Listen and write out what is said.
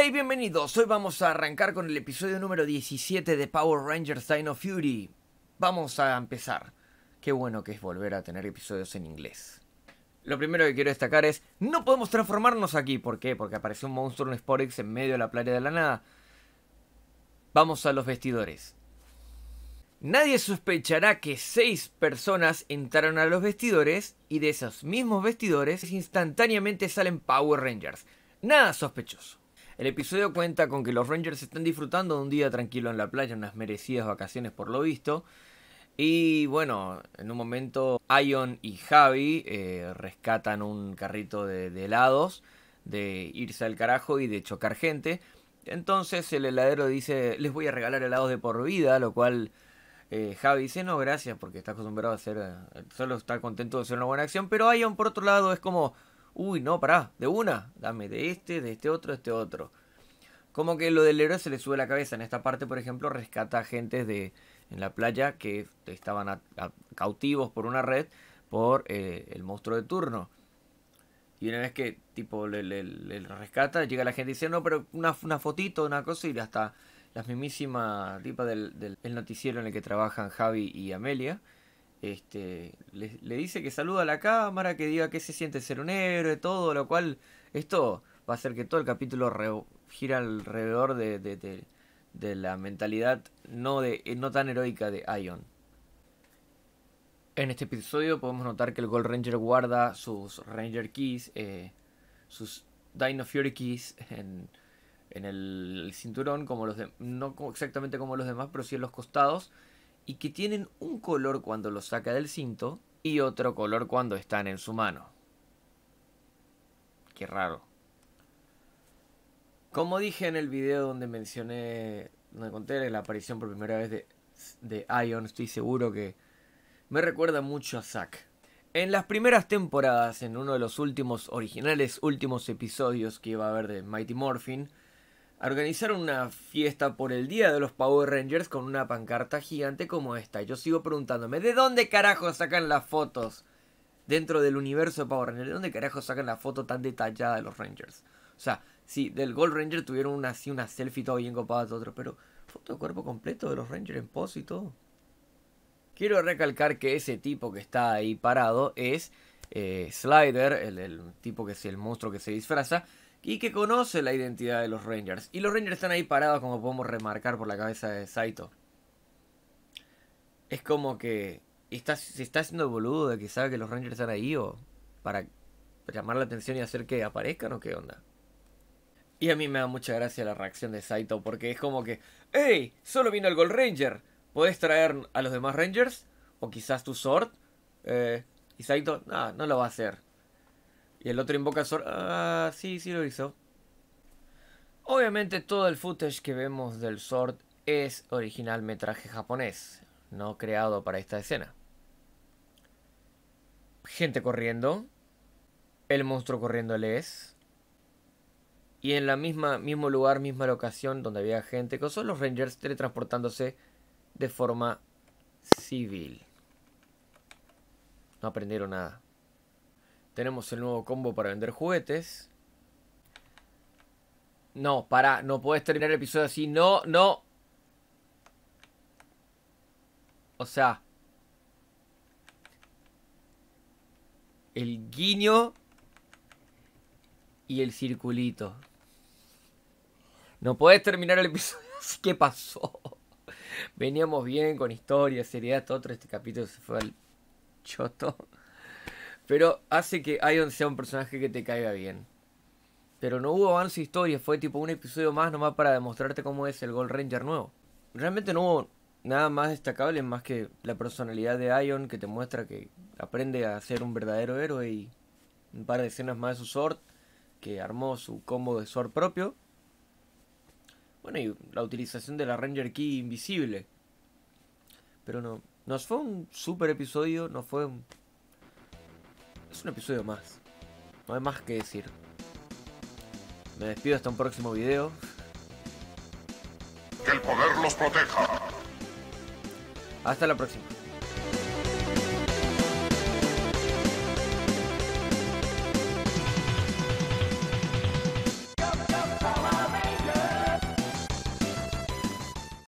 Hola y bienvenidos, hoy vamos a arrancar con el episodio número 17 de Power Rangers Dino Fury. Vamos a empezar. Qué bueno que es volver a tener episodios en inglés. Lo primero que quiero destacar es, no podemos transformarnos aquí, ¿por qué? Porque apareció un monstruo, un Sporex en medio de la playa de la nada. Vamos a los vestidores. Nadie sospechará que seis personas entraron a los vestidores y de esos mismos vestidores instantáneamente salen Power Rangers. Nada sospechoso. El episodio cuenta con que los Rangers están disfrutando de un día tranquilo en la playa, unas merecidas vacaciones por lo visto. Y bueno, en un momento Ion y Javi eh, rescatan un carrito de, helados, de irse al carajo y de chocar gente. Entonces el heladero dice, les voy a regalar helados de por vida, lo cual eh, Javi dice, no, gracias, porque está acostumbrado a hacer, eh, solo está contento de hacer una buena acción, pero Ion por otro lado es como, uy, no, pará, de una, dame de este, de este otro, de este otro. Como que lo del héroe se le sube la cabeza. En esta parte, por ejemplo, rescata gente de, en la playa que estaban cautivos por una red por eh, el monstruo de turno. Y una vez que tipo le, rescata, llega la gente y dice, no, pero una, fotito, una cosa, y hasta la mismísima tipa del, del el noticiero en el que trabajan Javi y Amelia este, le, dice que saluda a la cámara, que diga que se siente ser un héroe, todo, lo cual esto va a hacer que todo el capítulo gira alrededor de, la mentalidad no, de, eh, no tan heroica de Ion. En este episodio podemos notar que el Gold Ranger guarda sus Ranger Keys, eh, sus Dino Fury Keys en, el, cinturón, como los no exactamente como los demás, pero sí en los costados y que tienen un color cuando lo saca del cinto y otro color cuando están en su mano. Qué raro. Como dije en el video donde mencioné, donde conté la aparición por primera vez de, de Ion, estoy seguro que me recuerda mucho a Zack. En las primeras temporadas, en uno de los últimos originales, últimos episodios que iba a haber de Mighty Morphin, organizaron una fiesta por el día de los Power Rangers con una pancarta gigante como esta. Yo sigo preguntándome, ¿de dónde carajo sacan las fotos dentro del universo de Power Rangers? ¿De dónde carajo sacan la foto tan detallada de los Rangers? O sea, sí, del Gold Ranger tuvieron una, así una selfie todo bien copada, otro, pero foto de cuerpo completo de los Rangers en pose y todo. Quiero recalcar que ese tipo que está ahí parado es eh, Slider, el tipo que es el monstruo que se disfraza, y que conoce la identidad de los Rangers. Y los Rangers están ahí parados como podemos remarcar por la cabeza de Saito. Es como que está, se está haciendo boludo de que sabe que los Rangers están ahí o para llamar la atención y hacer que aparezcan o qué onda. Y a mí me da mucha gracia la reacción de Saito porque es como que, ¡Ey! Solo vino el Gold Ranger. ¿Puedes traer a los demás Rangers? ¿O quizás tu Sword? Eh, y Saito, no, no lo va a hacer. Y el otro invoca al Ah, sí, sí lo hizo. Obviamente todo el footage que vemos del Sword es original metraje japonés, no creado para esta escena. Gente corriendo, el monstruo corriendo es y en la misma mismo lugar, misma locación donde había gente, que son los Rangers teletransportándose de forma civil. No aprendieron nada. Tenemos el nuevo combo para vender juguetes. No, para, no puedes terminar el episodio así. No, no. O sea. El guiño y el circulito. No puedes terminar el episodio así. ¿Qué pasó? Veníamos bien con historia, seriedad, todo este capítulo se fue al choto. Pero hace que Ion sea un personaje que te caiga bien. Pero no hubo avance historia, fue tipo un episodio más nomás para demostrarte cómo es el Gold Ranger nuevo. Realmente no hubo nada más destacable más que la personalidad de Ion que te muestra que aprende a ser un verdadero héroe y un par de escenas más de su sword que armó su combo de sword propio. Bueno, y la utilización de la Ranger Key invisible. Pero no, nos fue un super episodio, no fue un es un episodio más. No hay más que decir. Me despido hasta un próximo video. Que el poder los proteja. Hasta la próxima.